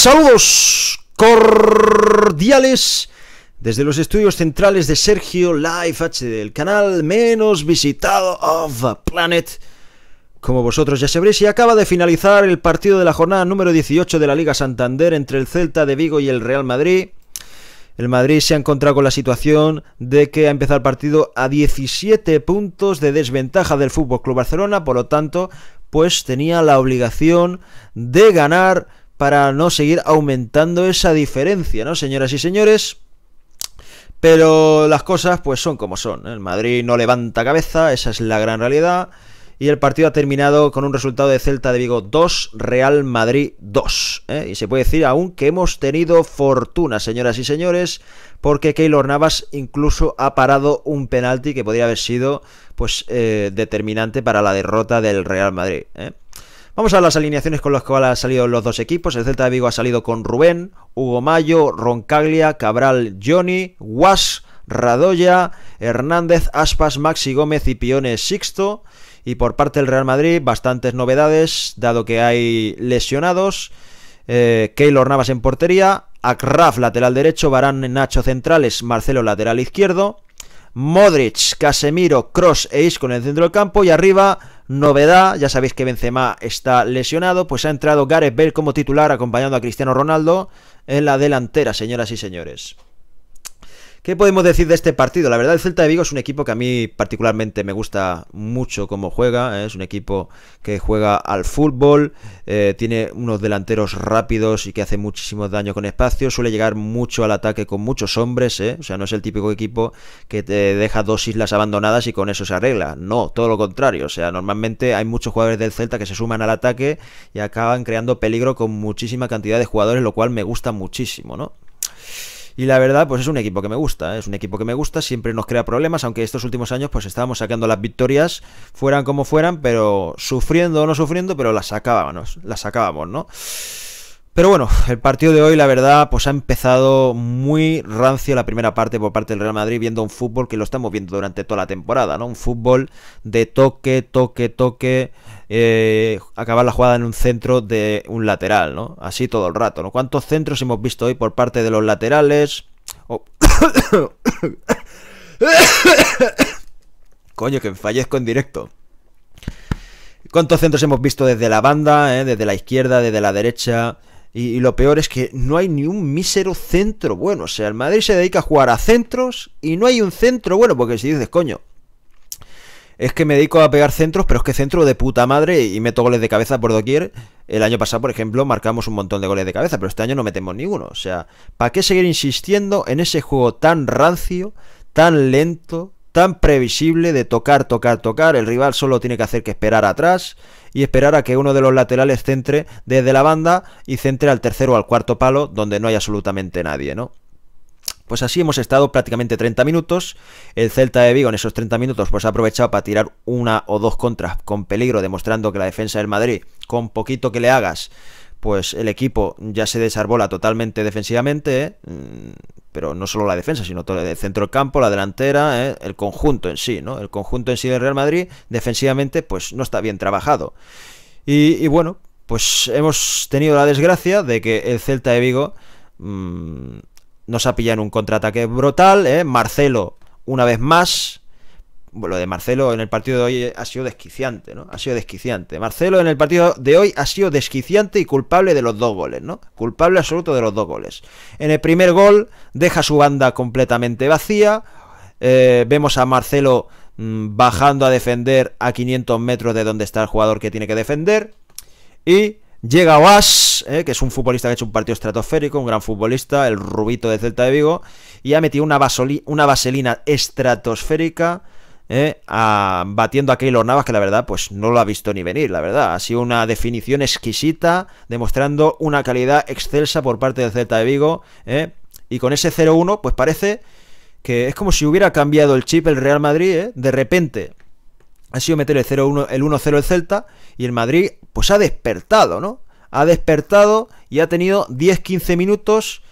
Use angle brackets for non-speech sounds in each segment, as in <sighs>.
Saludos cordiales desde los estudios centrales de Sergio Live HD, el canal menos visitado of the planet. Como vosotros ya sabréis, y acaba de finalizar el partido de la jornada número 18 de la Liga Santander entre el Celta de Vigo y el Real Madrid. El Madrid se ha encontrado con la situación de que ha empezado el partido a 17 puntos de desventaja del Fútbol Club Barcelona, por lo tanto, pues tenía la obligación de ganar para no seguir aumentando esa diferencia, ¿no, señoras y señores? Pero las cosas pues son como son. El Madrid no levanta cabeza, esa es la gran realidad. Y el partido ha terminado con un resultado de Celta de Vigo 2, Real Madrid 2. ¿eh? Y se puede decir aún que hemos tenido fortuna, señoras y señores, porque Keylor Navas incluso ha parado un penalti que podría haber sido pues eh, determinante para la derrota del Real Madrid. ¿eh? Vamos a las alineaciones con las cuales han salido los dos equipos. El Celta de Vigo ha salido con Rubén, Hugo Mayo, Roncaglia, Cabral, Johnny, Guas, Radoya, Hernández, Aspas, Maxi Gómez y Piones Sixto. Y por parte del Real Madrid, bastantes novedades, dado que hay lesionados. Eh, Keylor Navas en portería, Akraf lateral derecho, Barán Nacho centrales, Marcelo lateral izquierdo. Modric, Casemiro, Cross e Isco en el centro del campo y arriba novedad, ya sabéis que Benzema está lesionado, pues ha entrado Gareth Bale como titular acompañando a Cristiano Ronaldo en la delantera, señoras y señores. ¿Qué podemos decir de este partido? La verdad, el Celta de Vigo es un equipo que a mí particularmente me gusta mucho cómo juega. ¿eh? Es un equipo que juega al fútbol, eh, tiene unos delanteros rápidos y que hace muchísimo daño con espacio. Suele llegar mucho al ataque con muchos hombres. ¿eh? O sea, no es el típico equipo que te deja dos islas abandonadas y con eso se arregla. No, todo lo contrario. O sea, normalmente hay muchos jugadores del Celta que se suman al ataque y acaban creando peligro con muchísima cantidad de jugadores, lo cual me gusta muchísimo, ¿no? Y la verdad, pues es un equipo que me gusta, ¿eh? es un equipo que me gusta, siempre nos crea problemas, aunque estos últimos años pues estábamos sacando las victorias, fueran como fueran, pero sufriendo o no sufriendo, pero las sacábamos, las sacábamos, ¿no? Pero bueno, el partido de hoy, la verdad, pues ha empezado muy rancio la primera parte por parte del Real Madrid, viendo un fútbol que lo estamos viendo durante toda la temporada, ¿no? Un fútbol de toque, toque, toque, eh, acabar la jugada en un centro de un lateral, ¿no? Así todo el rato, ¿no? ¿Cuántos centros hemos visto hoy por parte de los laterales? Oh. <coughs> Coño, que fallezco en directo. ¿Cuántos centros hemos visto desde la banda, eh? desde la izquierda, desde la derecha? Y, lo peor es que no hay ni un mísero centro bueno. O sea, el Madrid se dedica a jugar a centros y no hay un centro bueno, porque si dices, coño, es que me dedico a pegar centros, pero es que centro de puta madre y meto goles de cabeza por doquier. El año pasado, por ejemplo, marcamos un montón de goles de cabeza, pero este año no metemos ninguno. O sea, ¿para qué seguir insistiendo en ese juego tan rancio, tan lento, tan previsible de tocar, tocar, tocar? El rival solo tiene que hacer que esperar atrás y esperar a que uno de los laterales centre desde la banda y centre al tercero o al cuarto palo donde no hay absolutamente nadie, ¿no? Pues así hemos estado prácticamente 30 minutos. El Celta de Vigo en esos 30 minutos pues ha aprovechado para tirar una o dos contras con peligro, demostrando que la defensa del Madrid, con poquito que le hagas, pues el equipo ya se desarbola totalmente defensivamente, ¿eh? mm, pero no solo la defensa, sino todo el centro del campo, la delantera, ¿eh? el conjunto en sí, ¿no? El conjunto en sí del Real Madrid, defensivamente, pues no está bien trabajado. Y, bueno, pues hemos tenido la desgracia de que el Celta de Vigo mm, nos ha pillado en un contraataque brutal, ¿eh? Marcelo, una vez más, lo de Marcelo en el partido de hoy ha sido desquiciante, ¿no? Ha sido desquiciante. Marcelo en el partido de hoy ha sido desquiciante y culpable de los dos goles, ¿no? Culpable absoluto de los dos goles. En el primer gol deja su banda completamente vacía. Eh, vemos a Marcelo mm, bajando a defender a 500 metros de donde está el jugador que tiene que defender. Y llega Oas, eh, que es un futbolista que ha hecho un partido estratosférico, un gran futbolista, el rubito de Celta de Vigo, y ha metido una, una vaselina estratosférica ¿eh? batiendo a Keylor Navas, que la verdad, pues no lo ha visto ni venir, la verdad. Ha sido una definición exquisita, demostrando una calidad excelsa por parte del Celta de Vigo. ¿eh? y con ese 0-1, pues parece que es como si hubiera cambiado el chip el Real Madrid, ¿eh? de repente. Ha sido meter el 1 el 0 el Celta y el Madrid pues ha despertado, ¿no? Ha despertado y ha tenido 10-15 minutos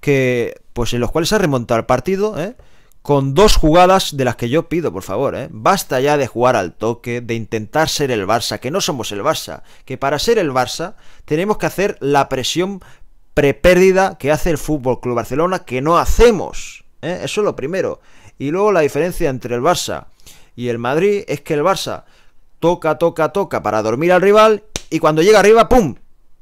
que pues en los cuales ha remontado el partido, ¿eh? con dos jugadas de las que yo pido, por favor. ¿eh? Basta ya de jugar al toque, de intentar ser el Barça, que no somos el Barça, que para ser el Barça tenemos que hacer la presión prepérdida que hace el Fútbol Club Barcelona, que no hacemos. ¿eh? Eso es lo primero. Y luego la diferencia entre el Barça y el Madrid es que el Barça toca, toca, toca para dormir al rival y cuando llega arriba, ¡pum!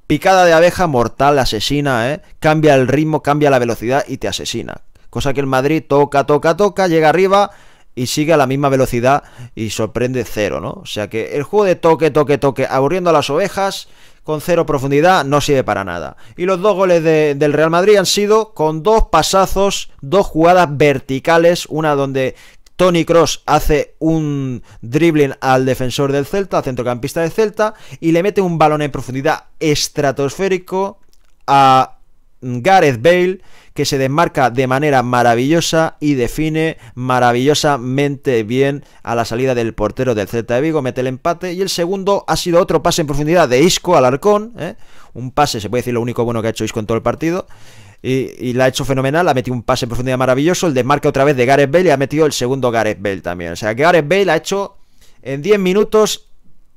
Picada de abeja mortal, asesina, ¿eh? Cambia el ritmo, cambia la velocidad y te asesina. Cosa que el Madrid toca, toca, toca, llega arriba y sigue a la misma velocidad y sorprende cero, ¿no? O sea que el juego de toque, toque, toque, aburriendo a las ovejas, con cero profundidad, no sirve para nada. Y los dos goles del Real Madrid han sido con dos pasazos, dos jugadas verticales, una donde Tony Cross hace un dribbling al defensor del Celta, al centrocampista del Celta, y le mete un balón en profundidad estratosférico a Gareth Bale, que se desmarca de manera maravillosa y define maravillosamente bien a la salida del portero del Celta de Vigo, mete el empate. Y el segundo ha sido otro pase en profundidad de Isco al Arcón, ¿eh? un pase, se puede decir lo único bueno que ha hecho Isco en todo el partido. Y, y, la ha hecho fenomenal, ha metido un pase en profundidad maravilloso, el desmarca otra vez de Gareth Bale y ha metido el segundo Gareth Bale también. O sea que Gareth Bale ha hecho en 10 minutos,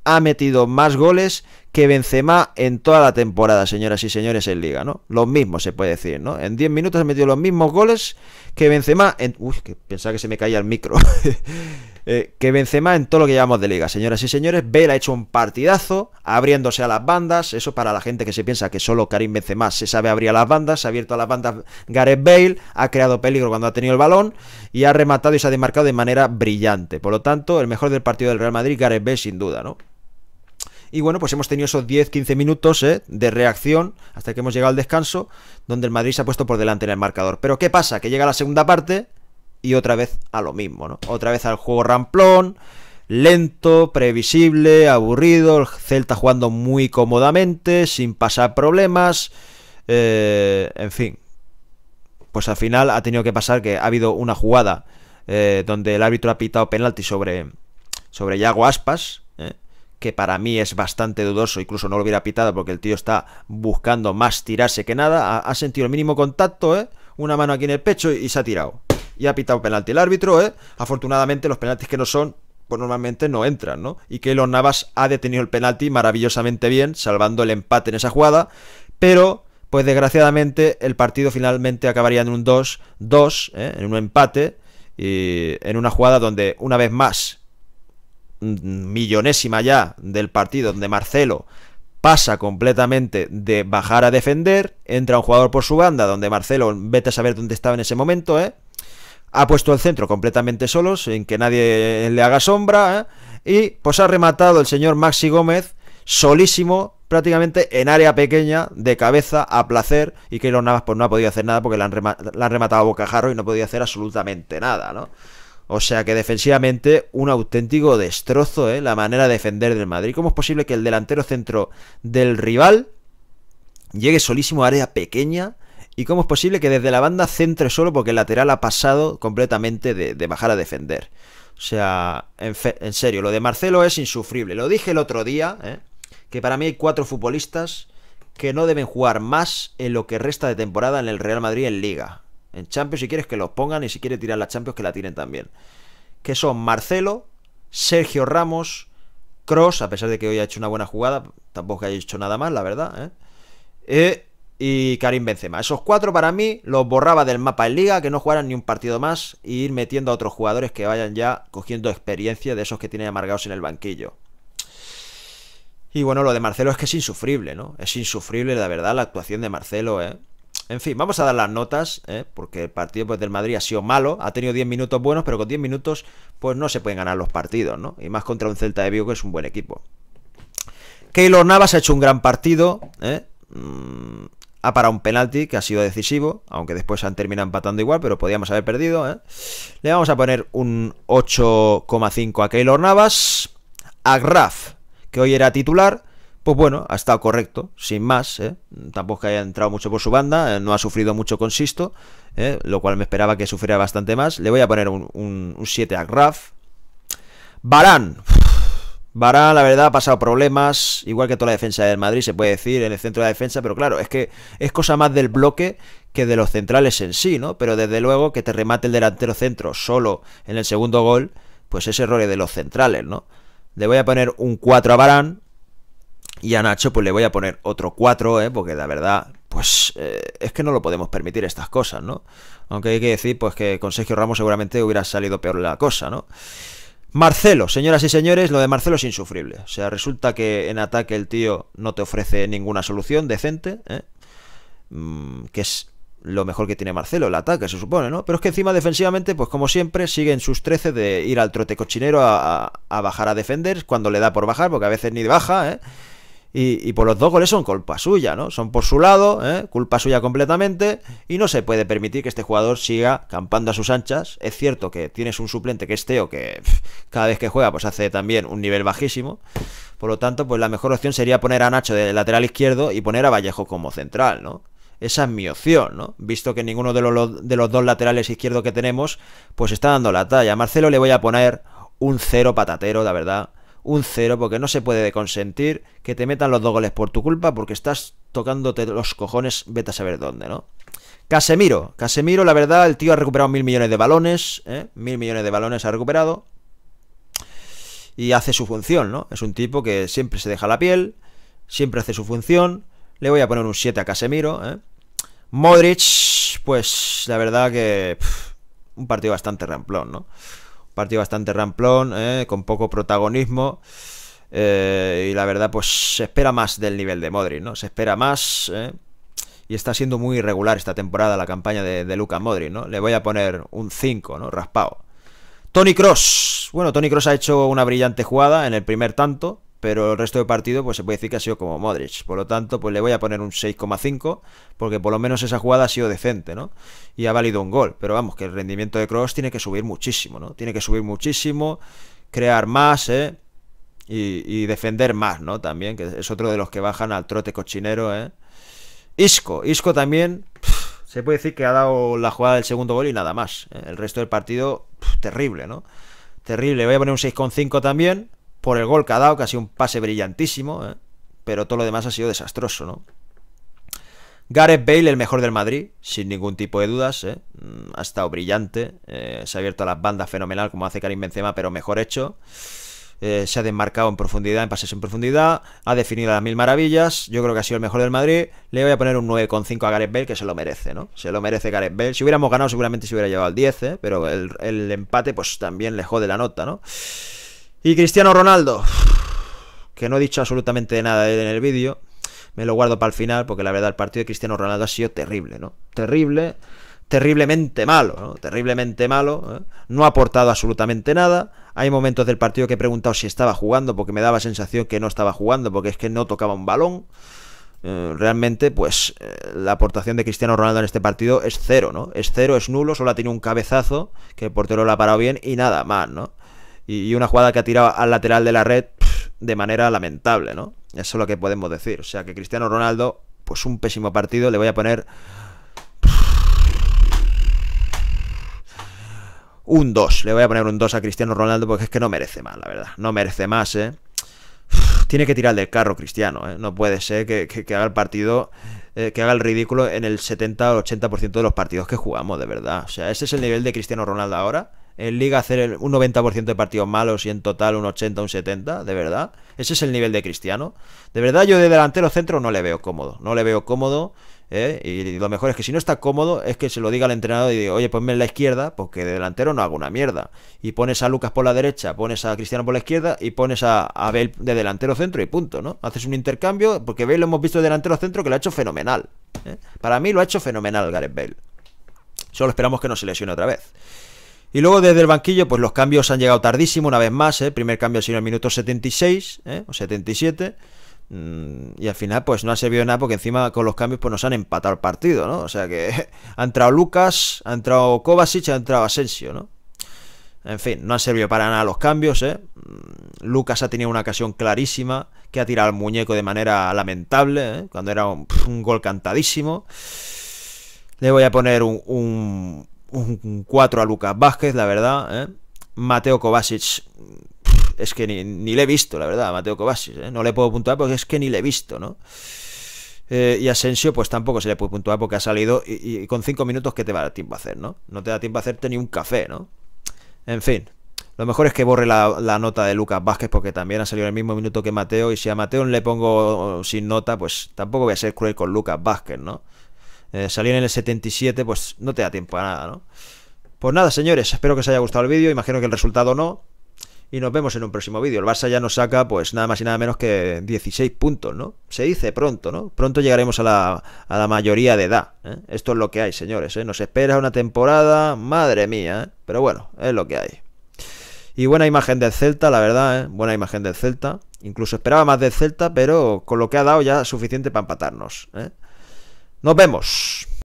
ha metido más goles que Benzema en toda la temporada, señoras y señores, en Liga, ¿no? Lo mismo se puede decir, ¿no? En 10 minutos ha metido los mismos goles que Benzema en... Uy, que pensaba que se me caía el micro. Que <laughs> eh, que Benzema en todo lo que llevamos de Liga, señoras y señores. Bale ha hecho un partidazo, abriéndose a las bandas. Eso para la gente que se piensa que solo Karim Benzema se sabe abrir a las bandas. Se ha abierto a las bandas Gareth Bale, ha creado peligro cuando ha tenido el balón y ha rematado y se ha demarcado de manera brillante. Por lo tanto, el mejor del partido del Real Madrid, Gareth Bale, sin duda, ¿no? Y bueno, pues hemos tenido esos 10-15 minutos eh, de reacción hasta que hemos llegado al descanso, donde el Madrid se ha puesto por delante en el marcador. Pero ¿qué pasa? Que llega la segunda parte y otra vez a lo mismo, ¿no? Otra vez al juego ramplón, lento, previsible, aburrido, el Celta jugando muy cómodamente, sin pasar problemas, eh, en fin. Pues al final ha tenido que pasar que ha habido una jugada eh, donde el árbitro ha pitado penalti sobre, sobre Yago Aspas, ¿eh? que para mí es bastante dudoso, incluso no lo hubiera pitado porque el tío está buscando más tirarse que nada, ha, sentido el mínimo contacto, ¿eh? una mano aquí en el pecho y, se ha tirado. Y ha pitado penalti el árbitro, ¿eh? afortunadamente los penaltis que no son, pues normalmente no entran, ¿no? Y los Navas ha detenido el penalti maravillosamente bien, salvando el empate en esa jugada, pero pues desgraciadamente el partido finalmente acabaría en un 2-2, ¿eh? en un empate, y en una jugada donde una vez más Mm, millonésima ya del partido donde Marcelo pasa completamente de bajar a defender, entra un jugador por su banda donde Marcelo, vete a saber dónde estaba en ese momento, ¿eh? ha puesto el centro completamente solo, sin que nadie le haga sombra, ¿eh? y pues ha rematado el señor Maxi Gómez solísimo, prácticamente en área pequeña, de cabeza, a placer, y que Navas pues, no ha podido hacer nada porque la han, rematado a bocajarro y no podía hacer absolutamente nada, ¿no? O sea que defensivamente un auténtico destrozo, ¿eh? la manera de defender del Madrid. ¿Cómo es posible que el delantero centro del rival llegue solísimo a área pequeña? ¿Y cómo es posible que desde la banda centre solo porque el lateral ha pasado completamente de, bajar a defender? O sea, en, serio, lo de Marcelo es insufrible. Lo dije el otro día, ¿eh? que para mí hay cuatro futbolistas que no deben jugar más en lo que resta de temporada en el Real Madrid en liga. En Champions, si quieres que los pongan y si quiere tirar la Champions, que la tiren también. Que son Marcelo, Sergio Ramos, Cross, a pesar de que hoy ha hecho una buena jugada, tampoco ha hecho nada más, la verdad. ¿eh? ¿eh? y Karim Benzema. Esos cuatro para mí los borraba del mapa en liga, que no jugaran ni un partido más Y e ir metiendo a otros jugadores que vayan ya cogiendo experiencia de esos que tienen amargados en el banquillo. Y bueno, lo de Marcelo es que es insufrible, ¿no? Es insufrible, la verdad, la actuación de Marcelo, ¿eh? En fin, vamos a dar las notas, ¿eh? porque el partido pues, del Madrid ha sido malo, ha tenido 10 minutos buenos, pero con 10 minutos pues no se pueden ganar los partidos, ¿no? Y más contra un Celta de Vigo que es un buen equipo. Keylor Navas ha hecho un gran partido, ¿eh? mm, ha parado un penalti que ha sido decisivo, aunque después han terminado empatando igual, pero podíamos haber perdido, ¿eh? Le vamos a poner un 8,5 a Keylor Navas. A Graf, que hoy era titular, pues bueno, ha estado correcto, sin más. ¿eh? Tampoco haya entrado mucho por su banda, eh, no ha sufrido mucho con Sisto, ¿eh? lo cual me esperaba que sufriera bastante más. Le voy a poner un, 7 a Graf. Barán. Barán, la verdad, ha pasado problemas, igual que toda la defensa del Madrid, se puede decir, en el centro de la defensa, pero claro, es que es cosa más del bloque que de los centrales en sí, ¿no? Pero desde luego que te remate el delantero centro solo en el segundo gol, pues es error de los centrales, ¿no? Le voy a poner un 4 a Barán, y a Nacho pues le voy a poner otro 4, ¿eh? porque la verdad, pues eh, es que no lo podemos permitir estas cosas, ¿no? Aunque hay que decir pues que con Sergio Ramos seguramente hubiera salido peor la cosa, ¿no? Marcelo, señoras y señores, lo de Marcelo es insufrible. O sea, resulta que en ataque el tío no te ofrece ninguna solución decente, ¿eh? Mm, que es lo mejor que tiene Marcelo, el ataque, se supone, ¿no? Pero es que encima defensivamente, pues como siempre, siguen sus 13 de ir al trote cochinero a, bajar a defender cuando le da por bajar, porque a veces ni baja, ¿eh? y, por los dos goles son culpa suya, ¿no? Son por su lado, ¿eh? culpa suya completamente, y no se puede permitir que este jugador siga campando a sus anchas. Es cierto que tienes un suplente que es Teo, que cada vez que juega pues hace también un nivel bajísimo. Por lo tanto, pues la mejor opción sería poner a Nacho de lateral izquierdo y poner a Vallejo como central, ¿no? Esa es mi opción, ¿no? Visto que ninguno de los, de los dos laterales izquierdos que tenemos, pues está dando la talla. A Marcelo le voy a poner un cero patatero, la verdad un cero, porque no se puede consentir que te metan los dos goles por tu culpa, porque estás tocándote los cojones, vete a saber dónde, ¿no? Casemiro, Casemiro, la verdad, el tío ha recuperado mil millones de balones, ¿eh? mil millones de balones ha recuperado. Y hace su función, ¿no? Es un tipo que siempre se deja la piel, siempre hace su función. Le voy a poner un 7 a Casemiro, ¿eh? Modric, pues la verdad que. un partido bastante ramplón, ¿no? Partido bastante ramplón, ¿eh? con poco protagonismo. Eh, y la verdad, pues se espera más del nivel de Modric, ¿no? Se espera más. ¿eh? Y está siendo muy irregular esta temporada la campaña de, de Luca Modric, ¿no? Le voy a poner un 5, ¿no? Raspado. Tony Cross. Bueno, Tony Cross ha hecho una brillante jugada en el primer tanto pero el resto del partido pues se puede decir que ha sido como Modric. Por lo tanto, pues le voy a poner un 6,5 porque por lo menos esa jugada ha sido decente, ¿no? Y ha valido un gol, pero vamos, que el rendimiento de Cross tiene que subir muchísimo, ¿no? Tiene que subir muchísimo, crear más, ¿eh? Y, defender más, ¿no? También, que es otro de los que bajan al trote cochinero, ¿eh? Isco, Isco también se puede decir que ha dado la jugada del segundo gol y nada más. ¿eh? El resto del partido, terrible, ¿no? Terrible, voy a poner un 6,5 también por el gol que ha dado, que ha sido un pase brillantísimo, ¿eh? pero todo lo demás ha sido desastroso, ¿no? Gareth Bale, el mejor del Madrid, sin ningún tipo de dudas, ¿eh? Mm, ha estado brillante, eh, se ha abierto a las bandas fenomenal como hace Karim Benzema, pero mejor hecho. Eh, se ha desmarcado en profundidad, en pases en profundidad, ha definido las mil maravillas, yo creo que ha sido el mejor del Madrid, le voy a poner un 9,5 a Gareth Bale que se lo merece, ¿no? Se lo merece Gareth Bale, si hubiéramos ganado seguramente se hubiera llevado al 10, pero el, empate pues también le jode la nota, ¿no? Y Cristiano Ronaldo, <sighs> que no he dicho absolutamente nada en el vídeo, me lo guardo para el final, porque la verdad el partido de Cristiano Ronaldo ha sido terrible, ¿no? Terrible, terriblemente malo, ¿no? Terriblemente malo, ¿eh? no ha aportado absolutamente nada. Hay momentos del partido que he preguntado si estaba jugando, porque me daba sensación que no estaba jugando, porque es que no tocaba un balón eh, realmente, pues eh, la aportación de Cristiano Ronaldo en este partido es cero, ¿no? Es cero, es nulo, solo ha tenido un cabezazo que el portero lo ha parado bien y nada más, ¿no? y, una jugada que ha tirado al lateral de la red de manera lamentable, ¿no? Eso es lo que podemos decir. O sea que Cristiano Ronaldo, pues un pésimo partido, le voy a poner un 2. Le voy a poner un 2 a Cristiano Ronaldo porque es que no merece más, la verdad. No merece más, ¿eh? tiene que tirar del carro Cristiano, ¿eh? No puede ser que, haga el partido, eh, que haga el ridículo en el 70 o 80% de los partidos que jugamos, de verdad. O sea, ese es el nivel de Cristiano Ronaldo ahora en liga hacer un 90% de partidos malos y en total un 80, un 70, de verdad. Ese es el nivel de Cristiano. De verdad yo de delantero centro no le veo cómodo, no le veo cómodo. ¿eh? Y lo mejor es que si no está cómodo es que se lo diga al entrenador y diga, oye, ponme en la izquierda, porque de delantero no hago una mierda. Y pones a Lucas por la derecha, pones a Cristiano por la izquierda y pones a Abel de delantero centro y punto, ¿no? Haces un intercambio, porque Bale lo hemos visto de delantero centro que lo ha hecho fenomenal. ¿eh? Para mí lo ha hecho fenomenal Gareth Bale. Solo esperamos que no se lesione otra vez. Y luego desde el banquillo, pues los cambios han llegado tardísimo, una vez más, ¿eh? primer cambio ha sido el minuto 76 ¿eh? o 77. Mm, y al final, pues no ha servido nada porque encima con los cambios, pues nos han empatado el partido, ¿no? O sea que <laughs> han entrado Lucas, ha entrado Kovacic, ha entrado Asensio, ¿no? En fin, no han servido para nada los cambios, ¿eh? Mm, Lucas ha tenido una ocasión clarísima que ha tirado al muñeco de manera lamentable, ¿eh? cuando era un, gol cantadísimo. Le voy a poner un, un 4 a Lucas Vázquez, la verdad. ¿eh? Mateo Kovacic, es que ni, le he visto, la verdad, a Mateo Kovacic. ¿eh? No le puedo puntuar porque es que ni le he visto, ¿no? Eh, y Asensio, pues tampoco se le puede puntuar porque ha salido y, con 5 minutos, ¿qué te va a dar tiempo a hacer, no? No te da tiempo a hacerte ni un café, ¿no? En fin, lo mejor es que borre la, la, nota de Lucas Vázquez porque también ha salido en el mismo minuto que Mateo y si a Mateo le pongo sin nota, pues tampoco voy a ser cruel con Lucas Vázquez, ¿no? Eh, Salir en el 77, pues no te da tiempo a nada, ¿no? Pues nada, señores, espero que os haya gustado el vídeo, imagino que el resultado no. Y nos vemos en un próximo vídeo. El Barça ya nos saca, pues nada más y nada menos que 16 puntos, ¿no? Se dice pronto, ¿no? Pronto llegaremos a la, mayoría de edad. ¿eh? Esto es lo que hay, señores. ¿eh? Nos espera una temporada, madre mía, Pero bueno, es lo que hay. Y buena imagen del Celta, la verdad, ¿eh? buena imagen del Celta. Incluso esperaba más del Celta, pero con lo que ha dado ya suficiente para empatarnos. ¿eh? Nos vemos.